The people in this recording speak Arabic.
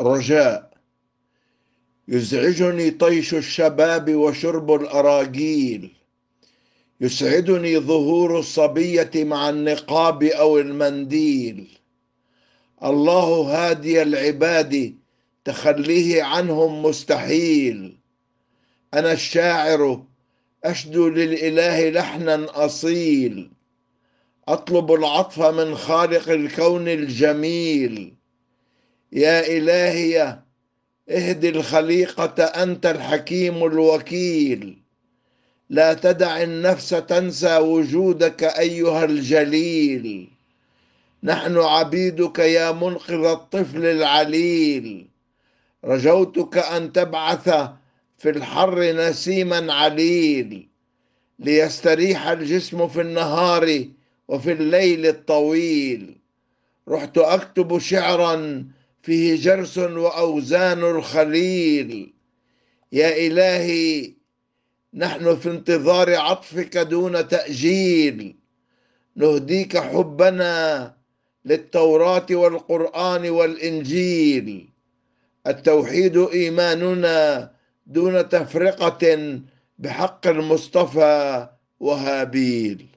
رجاء يزعجني طيش الشباب وشرب الأراجيل يسعدني ظهور الصبية مع النقاب أو المنديل الله هادي العباد تخليه عنهم مستحيل أنا الشاعر أشدو للإله لحنا أصيل أطلب العطف من خالق الكون الجميل يا إلهي اهد الخليقة أنت الحكيم الوكيل لا تدع النفس تنسى وجودك أيها الجليل نحن عبيدك يا منقذ الطفل العليل رجوتك أن تبعث في الحر نسيما عليل ليستريح الجسم في النهار وفي الليل الطويل رحت أكتب شعرا فيه جرس واوزان الخليل يا الهي نحن في انتظار عطفك دون تاجيل نهديك حبنا للتوراه والقران والانجيل التوحيد ايماننا دون تفرقه بحق المصطفى وهابيل